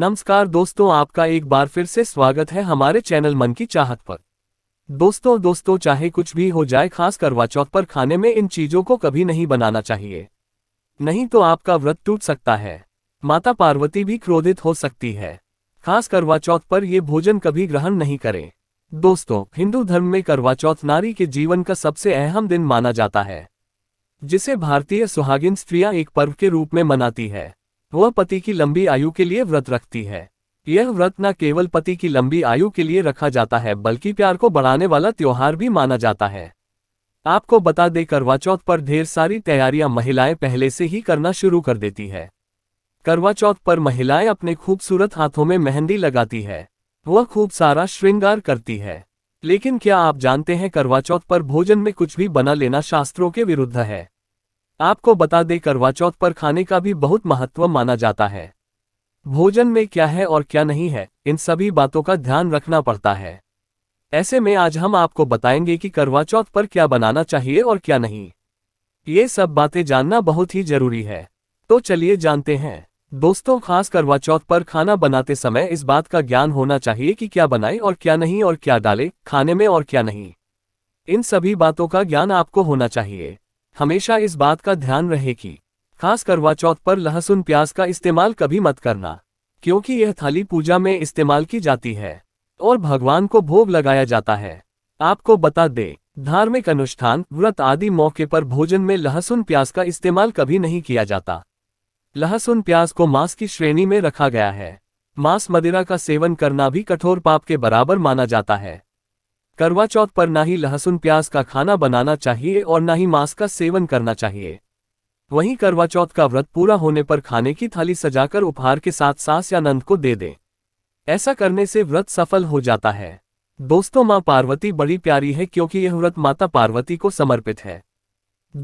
नमस्कार दोस्तों आपका एक बार फिर से स्वागत है हमारे चैनल मन की चाहत पर दोस्तों दोस्तों चाहे कुछ भी हो जाए खास करवा चौथ पर खाने में इन चीजों को कभी नहीं बनाना चाहिए नहीं तो आपका व्रत टूट सकता है माता पार्वती भी क्रोधित हो सकती है खास करवा चौथ पर ये भोजन कभी ग्रहण नहीं करें दोस्तों हिंदू धर्म में करवा चौथ नारी के जीवन का सबसे अहम दिन माना जाता है जिसे भारतीय सुहागिन स्त्रियां एक पर्व के रूप में मनाती है वह पति की लंबी आयु के लिए व्रत रखती है यह व्रत न केवल पति की लंबी आयु के लिए रखा जाता है बल्कि प्यार को बढ़ाने वाला त्योहार भी माना जाता है आपको बता दें करवा चौथ पर ढेर सारी तैयारियां महिलाएं पहले से ही करना शुरू कर देती है करवा चौथ पर महिलाएं अपने खूबसूरत हाथों में मेहंदी लगाती है वह खूब सारा श्रृंगार करती है लेकिन क्या आप जानते हैं करवा चौथ पर भोजन में कुछ भी बना लेना शास्त्रों के विरुद्ध है आपको बता दें करवा चौथ पर खाने का भी बहुत महत्व माना जाता है भोजन में क्या है और क्या नहीं है इन सभी बातों का ध्यान रखना पड़ता है ऐसे में आज हम आपको बताएंगे कि करवा चौथ पर क्या बनाना चाहिए और क्या नहीं ये सब बातें जानना बहुत ही जरूरी है तो चलिए जानते हैं दोस्तों खास करवा चौथ पर खाना बनाते समय इस बात का ज्ञान होना चाहिए कि क्या बनाए और क्या नहीं और क्या डाले खाने में और क्या नहीं इन सभी बातों का ज्ञान आपको होना चाहिए हमेशा इस बात का ध्यान रहे कि खास करवा चौथ पर लहसुन प्याज का इस्तेमाल कभी मत करना क्योंकि यह थाली पूजा में इस्तेमाल की जाती है और भगवान को भोग लगाया जाता है आपको बता दे धार्मिक अनुष्ठान व्रत आदि मौके पर भोजन में लहसुन प्याज का इस्तेमाल कभी नहीं किया जाता लहसुन प्याज को मांस की श्रेणी में रखा गया है मांस मदिरा का सेवन करना भी कठोर पाप के बराबर माना जाता है करवा चौथ पर ना ही लहसुन प्याज का खाना बनाना चाहिए और ना ही मांस का सेवन करना चाहिए वहीं करवा चौथ का व्रत पूरा होने पर खाने की थाली सजाकर उपहार के साथ सास या नंद को दे दें ऐसा करने से व्रत सफल हो जाता है दोस्तों माँ पार्वती बड़ी प्यारी है क्योंकि यह व्रत माता पार्वती को समर्पित है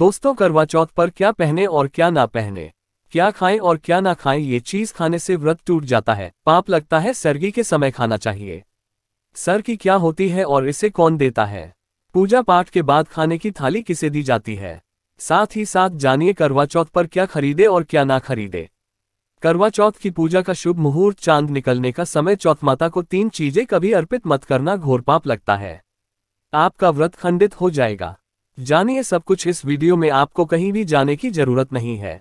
दोस्तों करवा चौथ पर क्या पहने और क्या ना पहने क्या खाएं और क्या ना खाएं ये चीज खाने से व्रत टूट जाता है पाप लगता है सर्गी के समय खाना चाहिए सर की क्या होती है और इसे कौन देता है पूजा पाठ के बाद खाने की थाली किसे दी जाती है साथ ही साथ जानिए करवा चौथ पर क्या खरीदे और क्या ना खरीदे करवा चौथ की पूजा का शुभ मुहूर्त चांद निकलने का समय चौथ माता को तीन चीजें कभी अर्पित मत करना घोर पाप लगता है आपका व्रत खंडित हो जाएगा जानिए सब कुछ इस वीडियो में आपको कहीं भी जाने की जरूरत नहीं है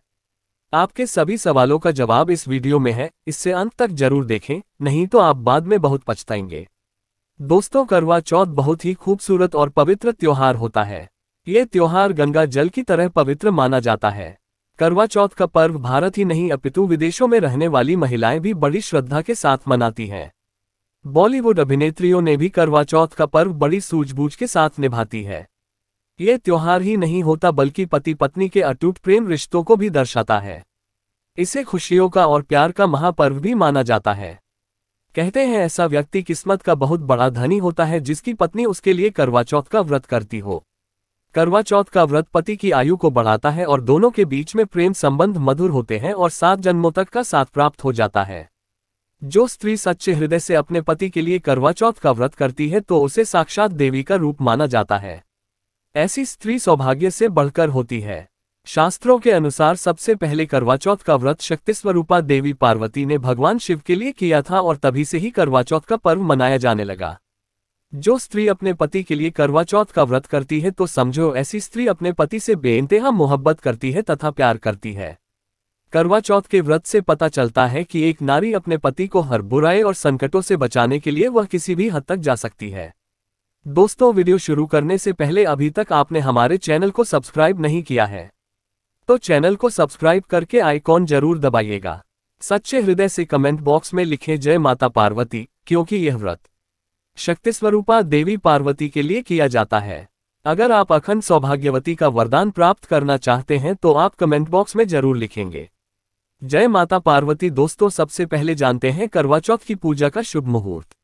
आपके सभी सवालों का जवाब इस वीडियो में है इससे अंत तक जरूर देखें नहीं तो आप बाद में बहुत पछताएंगे दोस्तों करवा चौथ बहुत ही खूबसूरत और पवित्र त्योहार होता है ये त्योहार गंगा जल की तरह पवित्र माना जाता है करवा चौथ का पर्व भारत ही नहीं अपितु विदेशों में रहने वाली महिलाएं भी बड़ी श्रद्धा के साथ मनाती हैं बॉलीवुड अभिनेत्रियों ने भी करवा चौथ का पर्व बड़ी सूझबूझ के साथ निभाती है ये त्योहार ही नहीं होता बल्कि पति पत्नी के अटूट प्रेम रिश्तों को भी दर्शाता है इसे खुशियों का और प्यार का महापर्व भी माना जाता है कहते हैं ऐसा व्यक्ति किस्मत का बहुत बड़ा धनी होता है जिसकी पत्नी उसके लिए करवा चौथ का व्रत करती हो करवा चौथ का व्रत पति की आयु को बढ़ाता है और दोनों के बीच में प्रेम संबंध मधुर होते हैं और सात जन्मों तक का साथ प्राप्त हो जाता है जो स्त्री सच्चे हृदय से अपने पति के लिए करवा चौथ का व्रत करती है तो उसे साक्षात देवी का रूप माना जाता है ऐसी स्त्री सौभाग्य से बढ़कर होती है शास्त्रों के अनुसार सबसे पहले करवा चौथ का व्रत शक्ति स्वरूपा देवी पार्वती ने भगवान शिव के लिए किया था और तभी से ही करवा चौथ का पर्व मनाया जाने लगा जो स्त्री अपने पति के लिए करवा चौथ का व्रत करती है तो समझो ऐसी स्त्री अपने पति से बेइंतहा मोहब्बत करती है तथा प्यार करती है करवा चौथ के व्रत से पता चलता है कि एक नारी अपने पति को हर बुराई और संकटों से बचाने के लिए वह किसी भी हद तक जा सकती है दोस्तों वीडियो शुरू करने से पहले अभी तक आपने हमारे चैनल को सब्सक्राइब नहीं किया है तो चैनल को सब्सक्राइब करके आइकॉन जरूर दबाइएगा सच्चे हृदय से कमेंट बॉक्स में लिखें जय माता पार्वती क्योंकि यह व्रत शक्ति स्वरूपा देवी पार्वती के लिए किया जाता है अगर आप अखंड सौभाग्यवती का वरदान प्राप्त करना चाहते हैं तो आप कमेंट बॉक्स में जरूर लिखेंगे जय माता पार्वती दोस्तों सबसे पहले जानते हैं करवा चौथ की पूजा का शुभ मुहूर्त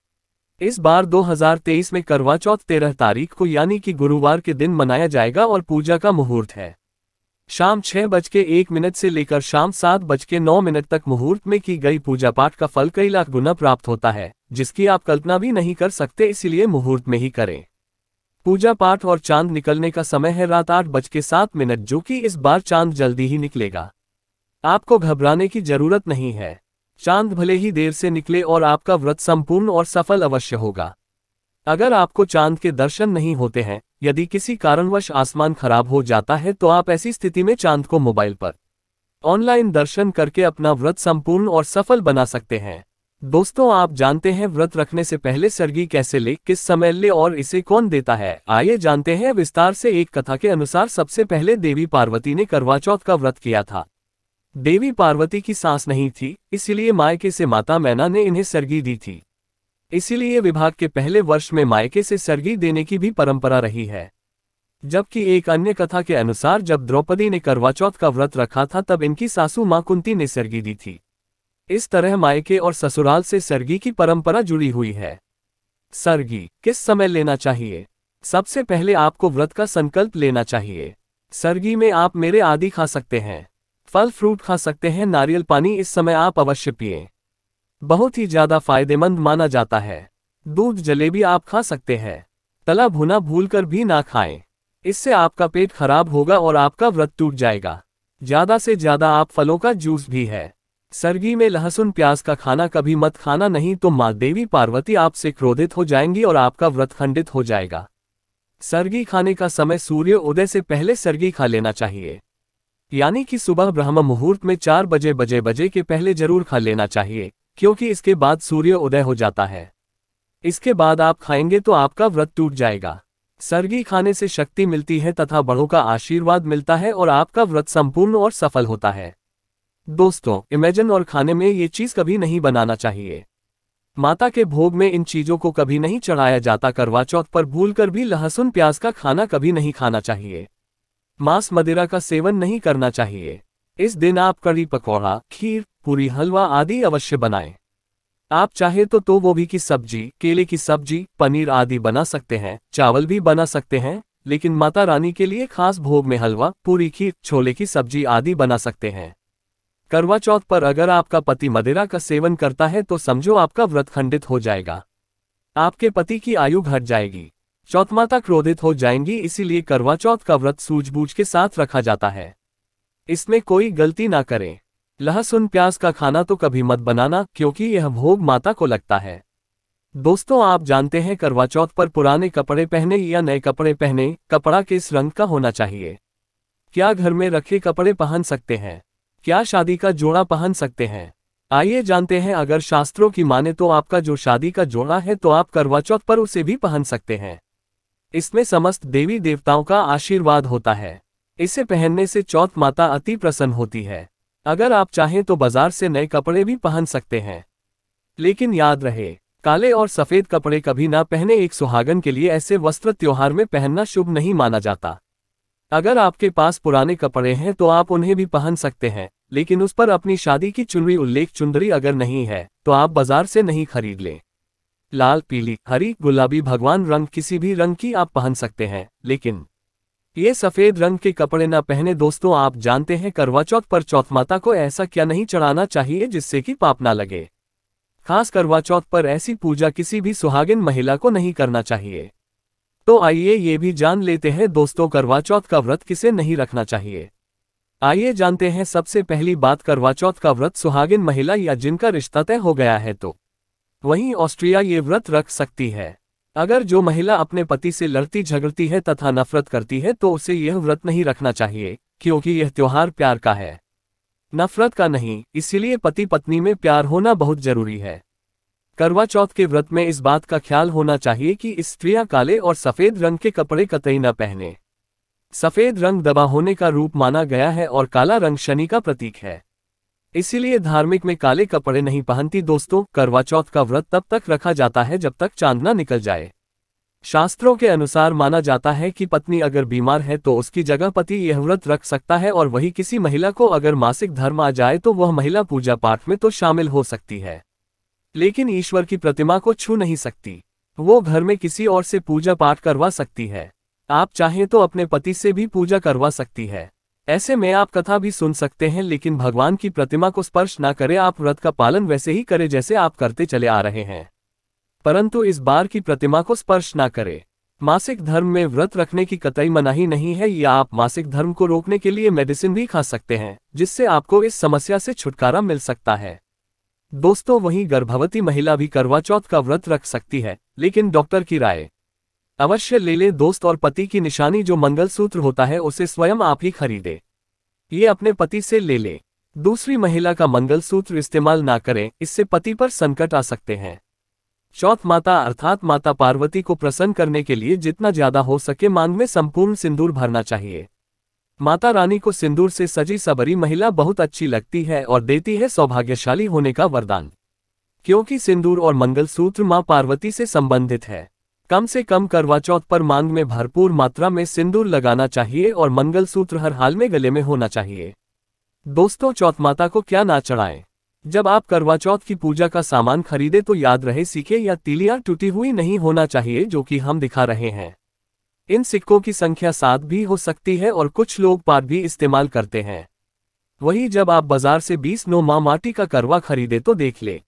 इस बार 2023 में करवा चौथ तेरह तारीख को यानी कि गुरुवार के दिन मनाया जाएगा और पूजा का मुहूर्त है शाम छह बज के एक मिनट से लेकर शाम सात बज के नौ मिनट तक मुहूर्त में की गई पूजा पाठ का फल कई लाख गुना प्राप्त होता है जिसकी आप कल्पना भी नहीं कर सकते इसलिए मुहूर्त में ही करें पूजा पाठ और चांद निकलने का समय है रात आठ बज के सात मिनट जो कि इस बार चांद जल्दी ही निकलेगा आपको घबराने की जरूरत नहीं है चांद भले ही देर से निकले और आपका व्रत संपूर्ण और सफल अवश्य होगा अगर आपको चांद के दर्शन नहीं होते हैं यदि किसी कारणवश आसमान खराब हो जाता है तो आप ऐसी स्थिति में चांद को मोबाइल पर ऑनलाइन दर्शन करके अपना व्रत संपूर्ण और सफल बना सकते हैं दोस्तों आप जानते हैं व्रत रखने से पहले सर्गी कैसे ले किस समय ले और इसे कौन देता है आइए जानते हैं विस्तार से एक कथा के अनुसार सबसे पहले देवी पार्वती ने करवा चौथ का व्रत किया था देवी पार्वती की सांस नहीं थी इसलिए मायके से माता मैना ने इन्हें सर्गी दी थी इसीलिए विभाग के पहले वर्ष में मायके से सर्गी देने की भी परंपरा रही है जबकि एक अन्य कथा के अनुसार जब द्रौपदी ने करवाचौथ का व्रत रखा था तब इनकी सासू मां कुंती ने सरगी दी थी इस तरह मायके और ससुराल से सर्गी की परंपरा जुड़ी हुई है सर्गी किस समय लेना चाहिए सबसे पहले आपको व्रत का संकल्प लेना चाहिए सर्गी में आप मेरे आदि खा सकते हैं फल फ्रूट खा सकते हैं नारियल पानी इस समय आप अवश्य पिए बहुत ही ज्यादा फायदेमंद माना जाता है दूध जलेबी आप खा सकते हैं तला भुना भूल कर भी ना खाएं इससे आपका पेट खराब होगा और आपका व्रत टूट जाएगा ज्यादा से ज्यादा आप फलों का जूस भी है सर्गी में लहसुन प्याज का खाना कभी मत खाना नहीं तो माँ देवी पार्वती आपसे क्रोधित हो जाएंगी और आपका व्रत खंडित हो जाएगा सर्गी खाने का समय सूर्य उदय से पहले सर्गी खा लेना चाहिए यानी कि सुबह ब्रह्म मुहूर्त में चार बजे बजे बजे के पहले जरूर खा लेना चाहिए क्योंकि इसके बाद सूर्य उदय हो जाता है इसके बाद आप खाएंगे तो आपका व्रत टूट जाएगा सर्गी खाने से शक्ति मिलती है तथा बड़ों का आशीर्वाद मिलता है और आपका व्रत संपूर्ण और सफल होता है दोस्तों इमेजन और खाने में ये चीज कभी नहीं बनाना चाहिए माता के भोग में इन चीजों को कभी नहीं चढ़ाया जाता करवा चौथ पर भूलकर भी लहसुन प्याज का खाना कभी नहीं खाना चाहिए मांस मदिरा का सेवन नहीं करना चाहिए इस दिन आप कड़ी पकौड़ा खीर पूरी हलवा आदि अवश्य बनाएं। आप चाहे तो तो गोभी की सब्जी केले की सब्जी पनीर आदि बना सकते हैं चावल भी बना सकते हैं लेकिन माता रानी के लिए खास भोग में हलवा पूरी खीर छोले की सब्जी आदि बना सकते हैं करवा चौथ पर अगर आपका पति मदिरा का सेवन करता है तो समझो आपका व्रत खंडित हो जाएगा आपके पति की आयु घट जाएगी चौथ माता क्रोधित हो जाएंगी इसीलिए करवा चौथ का व्रत सूझबूझ के साथ रखा जाता है इसमें कोई गलती ना करें लहसुन प्याज का खाना तो कभी मत बनाना क्योंकि यह भोग माता को लगता है दोस्तों आप जानते हैं करवा चौथ पर पुराने कपड़े पहने या नए कपड़े पहने कपड़ा किस रंग का होना चाहिए क्या घर में रखे कपड़े पहन सकते हैं क्या शादी का जोड़ा पहन सकते हैं आइए जानते हैं अगर शास्त्रों की माने तो आपका जो शादी का जोड़ा है तो आप करवा चौथ पर उसे भी पहन सकते हैं इसमें समस्त देवी देवताओं का आशीर्वाद होता है इसे पहनने से चौथ माता अति प्रसन्न होती है अगर आप चाहें तो बाजार से नए कपड़े भी पहन सकते हैं लेकिन याद रहे काले और सफेद कपड़े कभी ना पहने एक सुहागन के लिए ऐसे वस्त्र त्योहार में पहनना शुभ नहीं माना जाता अगर आपके पास पुराने कपड़े हैं तो आप उन्हें भी पहन सकते हैं लेकिन उस पर अपनी शादी की चुनरी उल्लेख चुंदरी अगर नहीं है तो आप बाजार से नहीं खरीद लें लाल पीली हरी गुलाबी भगवान रंग किसी भी रंग की आप पहन सकते हैं लेकिन ये सफेद रंग के कपड़े ना पहने दोस्तों आप जानते हैं करवा चौथ पर चौथ माता को ऐसा क्या नहीं चढ़ाना चाहिए जिससे कि पाप ना लगे खास करवा चौथ पर ऐसी पूजा किसी भी सुहागिन महिला को नहीं करना चाहिए तो आइए ये भी जान लेते हैं दोस्तों करवा चौथ का व्रत किसे नहीं रखना चाहिए आइए जानते हैं सबसे पहली बात करवा चौथ का व्रत सुहागिन महिला या जिनका रिश्ता तय हो गया है तो वहीं ऑस्ट्रिया ये व्रत रख सकती है अगर जो महिला अपने पति से लड़ती झगड़ती है तथा नफरत करती है तो उसे यह व्रत नहीं रखना चाहिए क्योंकि यह त्योहार प्यार का है नफरत का नहीं इसलिए पति पत्नी में प्यार होना बहुत जरूरी है करवा चौथ के व्रत में इस बात का ख्याल होना चाहिए कि स्त्रियां काले और सफेद रंग के कपड़े कतई न पहने सफेद रंग दबा होने का रूप माना गया है और काला रंग शनि का प्रतीक है इसीलिए धार्मिक में काले कपड़े नहीं पहनती दोस्तों करवा चौथ का व्रत तब तक रखा जाता है जब तक चांदना निकल जाए शास्त्रों के अनुसार माना जाता है कि पत्नी अगर बीमार है तो उसकी जगह पति यह व्रत रख सकता है और वही किसी महिला को अगर मासिक धर्म आ जाए तो वह महिला पूजा पाठ में तो शामिल हो सकती है लेकिन ईश्वर की प्रतिमा को छू नहीं सकती वो घर में किसी और से पूजा पाठ करवा सकती है आप चाहें तो अपने पति से भी पूजा करवा सकती है ऐसे में आप कथा भी सुन सकते हैं लेकिन भगवान की प्रतिमा को स्पर्श ना करें आप व्रत का पालन वैसे ही करें जैसे आप करते चले आ रहे हैं परंतु इस बार की प्रतिमा को स्पर्श ना करें मासिक धर्म में व्रत रखने की कतई मनाही नहीं है या आप मासिक धर्म को रोकने के लिए मेडिसिन भी खा सकते हैं जिससे आपको इस समस्या से छुटकारा मिल सकता है दोस्तों वहीं गर्भवती महिला भी करवा चौथ का व्रत रख सकती है लेकिन डॉक्टर की राय अवश्य ले ले दोस्त और पति की निशानी जो मंगलसूत्र होता है उसे स्वयं आप ही खरीदे ये अपने पति से ले ले दूसरी महिला का मंगलसूत्र इस्तेमाल ना करें इससे पति पर संकट आ सकते हैं चौथ माता अर्थात माता पार्वती को प्रसन्न करने के लिए जितना ज्यादा हो सके मांग में संपूर्ण सिंदूर भरना चाहिए माता रानी को सिंदूर से सजी सबरी महिला बहुत अच्छी लगती है और देती है सौभाग्यशाली होने का वरदान क्योंकि सिंदूर और मंगलसूत्र मां पार्वती से संबंधित है कम से कम करवा चौथ पर मांग में भरपूर मात्रा में सिंदूर लगाना चाहिए और मंगलसूत्र हर हाल में गले में होना चाहिए दोस्तों चौथ माता को क्या ना चढ़ाएं जब आप करवा चौथ की पूजा का सामान खरीदे तो याद रहे सिक्के या तिलियां टूटी हुई नहीं होना चाहिए जो कि हम दिखा रहे हैं इन सिक्कों की संख्या सात भी हो सकती है और कुछ लोग पार भी इस्तेमाल करते हैं वही जब आप बाजार से बीस नो माँ माटी का करवा खरीदे तो देख ले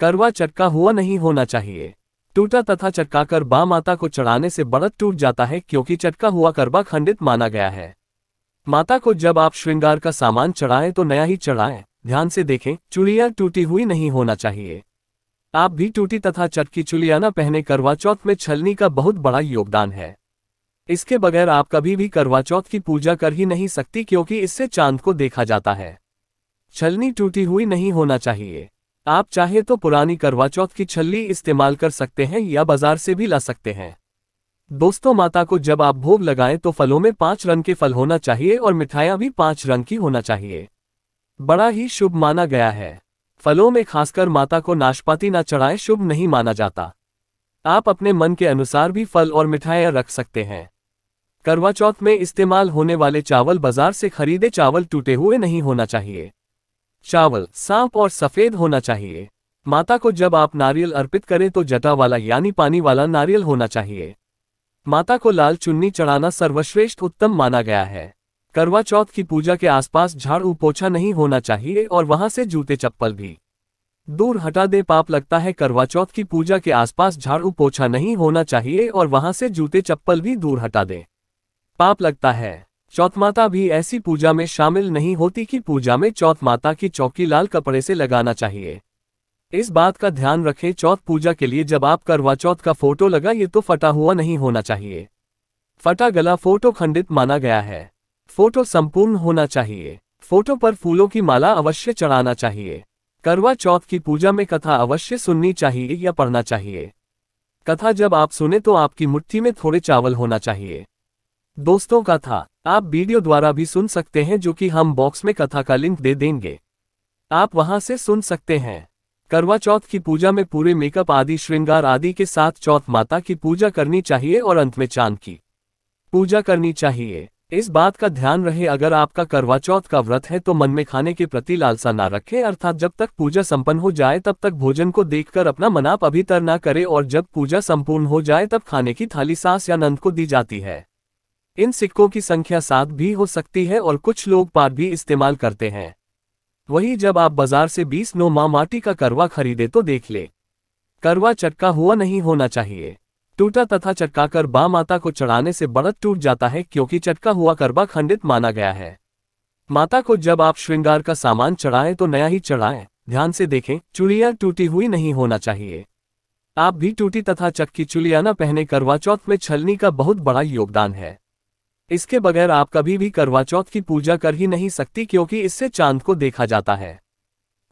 करवा चटका हुआ नहीं होना चाहिए टूटा तथा चटका कर बा माता को चढ़ाने से बढ़त टूट जाता है क्योंकि चटका हुआ करबा खंडित माना गया है माता को जब आप श्रृंगार का सामान चढ़ाएं तो नया ही चढ़ाएं ध्यान से देखें चुड़िया टूटी हुई नहीं होना चाहिए आप भी टूटी तथा चटकी चुलिया न पहने करवा चौथ में छलनी का बहुत बड़ा योगदान है इसके बगैर आप कभी भी करवा चौथ की पूजा कर ही नहीं सकती क्योंकि इससे चांद को देखा जाता है छलनी टूटी हुई नहीं होना चाहिए आप चाहे तो पुरानी करवा चौथ की छल्ली इस्तेमाल कर सकते हैं या बाजार से भी ला सकते हैं दोस्तों माता को जब आप भोग लगाएं तो फलों में पांच रंग के फल होना चाहिए और मिठाइयां भी पांच रंग की होना चाहिए बड़ा ही शुभ माना गया है फलों में खासकर माता को नाशपाती ना चढ़ाए शुभ नहीं माना जाता आप अपने मन के अनुसार भी फल और मिठाइयाँ रख सकते हैं करवा चौथ में इस्तेमाल होने वाले चावल बाजार से खरीदे चावल टूटे हुए नहीं होना चाहिए चावल साफ और सफेद होना चाहिए माता को जब आप नारियल अर्पित करें तो जटा वाला यानी पानी वाला नारियल होना चाहिए माता को लाल चुन्नी चढ़ाना सर्वश्रेष्ठ उत्तम माना गया है करवा चौथ की पूजा के आसपास झाड़ू पोछा नहीं होना चाहिए और वहां से जूते चप्पल भी दूर हटा दे पाप लगता है करवा चौथ की पूजा के आसपास झाड़ू पोछा नहीं होना चाहिए और वहां से जूते चप्पल भी दूर हटा दे पाप लगता है चौथ माता भी ऐसी पूजा में शामिल नहीं होती कि पूजा में चौथ माता की चौकी लाल कपड़े से लगाना चाहिए इस बात का ध्यान रखें चौथ पूजा के लिए जब आप करवा चौथ का फोटो लगा ये तो फटा हुआ नहीं होना चाहिए फटा गला फोटो खंडित माना गया है फोटो संपूर्ण होना चाहिए फोटो पर फूलों की माला अवश्य चढ़ाना चाहिए करवा चौथ की पूजा में कथा अवश्य सुननी चाहिए या पढ़ना चाहिए कथा जब आप सुने तो आपकी मुट्ठी में थोड़े चावल होना चाहिए दोस्तों का था आप वीडियो द्वारा भी सुन सकते हैं जो कि हम बॉक्स में कथा का लिंक दे देंगे आप वहां से सुन सकते हैं करवा चौथ की पूजा में पूरे मेकअप आदि श्रृंगार आदि के साथ चौथ माता की पूजा करनी चाहिए और अंत में चांद की पूजा करनी चाहिए इस बात का ध्यान रहे अगर आपका करवा चौथ का व्रत है तो मन में खाने के प्रति लालसा ना रखें अर्थात जब तक पूजा संपन्न हो जाए तब तक भोजन को देखकर अपना मनाप अभी तर ना करे और जब पूजा संपूर्ण हो जाए तब खाने की थाली सास या नंद को दी जाती है इन सिक्कों की संख्या सात भी हो सकती है और कुछ लोग पार भी इस्तेमाल करते हैं वही जब आप बाजार से बीस नो माँ माटी का करवा खरीदे तो देख ले करवा चटका हुआ नहीं होना चाहिए टूटा तथा चटकाकर बा माता को चढ़ाने से बढ़त टूट जाता है क्योंकि चटका हुआ करवा खंडित माना गया है माता को जब आप श्रृंगार का सामान चढ़ाएं तो नया ही चढ़ाएं ध्यान से देखें चुड़िया टूटी हुई नहीं होना चाहिए आप भी टूटी तथा चक्की चुलिया न पहने करवा चौथ में छलनी का बहुत बड़ा योगदान है इसके बगैर आप कभी भी करवा चौथ की पूजा कर ही नहीं सकती क्योंकि इससे चांद को देखा जाता है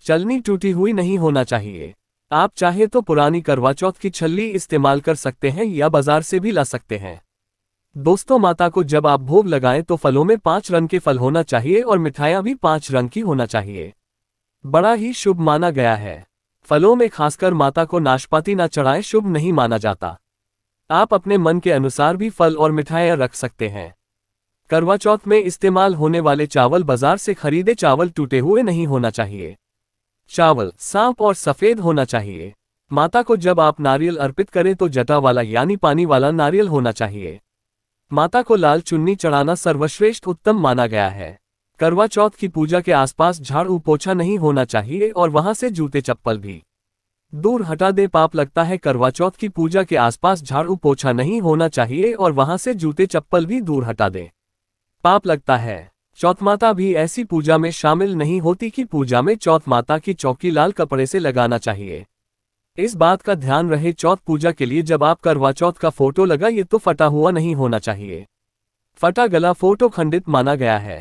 चलनी टूटी हुई नहीं होना चाहिए आप चाहे तो पुरानी करवा चौथ की छल्ली इस्तेमाल कर सकते हैं या बाजार से भी ला सकते हैं दोस्तों माता को जब आप भोग लगाएं तो फलों में पांच रंग के फल होना चाहिए और मिठाइयां भी पांच रंग की होना चाहिए बड़ा ही शुभ माना गया है फलों में खासकर माता को नाशपाती ना चढ़ाएं शुभ नहीं माना जाता आप अपने मन के अनुसार भी फल और मिठाइयाँ रख सकते हैं करवा चौथ में इस्तेमाल होने वाले चावल बाजार से खरीदे चावल टूटे हुए नहीं होना चाहिए चावल सांप और सफेद होना चाहिए माता को जब आप नारियल अर्पित करें तो जटा वाला यानी पानी वाला नारियल होना चाहिए माता को लाल चुन्नी चढ़ाना सर्वश्रेष्ठ उत्तम माना गया है करवा चौथ की पूजा के आसपास झाड़ू पोछा नहीं होना चाहिए और वहां से जूते चप्पल भी दूर हटा दे पाप लगता है करवा चौथ की पूजा के आसपास झाड़ू पोछा नहीं होना चाहिए और वहां से जूते चप्पल भी दूर हटा दें पाप लगता है चौथ माता भी ऐसी पूजा में शामिल नहीं होती कि पूजा में चौथ माता की चौकी लाल कपड़े से लगाना चाहिए इस बात का ध्यान रहे चौथ पूजा के लिए जब आप करवा चौथ का फोटो लगा ये तो फटा हुआ नहीं होना चाहिए फटा गला फोटो खंडित माना गया है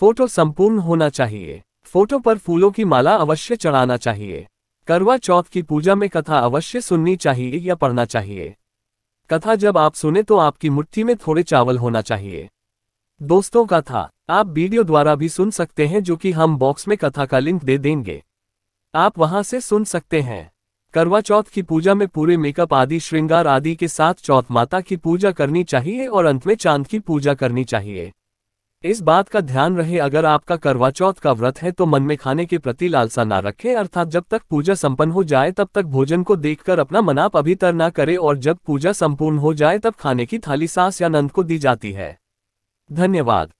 फोटो संपूर्ण होना चाहिए फोटो पर फूलों की माला अवश्य चढ़ाना चाहिए करवा चौथ की पूजा में कथा अवश्य सुननी चाहिए या पढ़ना चाहिए कथा जब आप सुने तो आपकी मुट्ठी में थोड़े चावल होना चाहिए दोस्तों का था आप वीडियो द्वारा भी सुन सकते हैं जो कि हम बॉक्स में कथा का लिंक दे देंगे आप वहां से सुन सकते हैं करवा चौथ की पूजा में पूरे मेकअप आदि श्रृंगार आदि के साथ चौथ माता की पूजा करनी चाहिए और अंत में चांद की पूजा करनी चाहिए इस बात का ध्यान रहे अगर आपका करवा चौथ का व्रत है तो मन में खाने के प्रति लालसा ना रखें अर्थात जब तक पूजा संपन्न हो जाए तब तक भोजन को देखकर अपना मनाप अभितर ना करे और जब पूजा संपूर्ण हो जाए तब खाने की थाली सास या नंद को दी जाती है धन्यवाद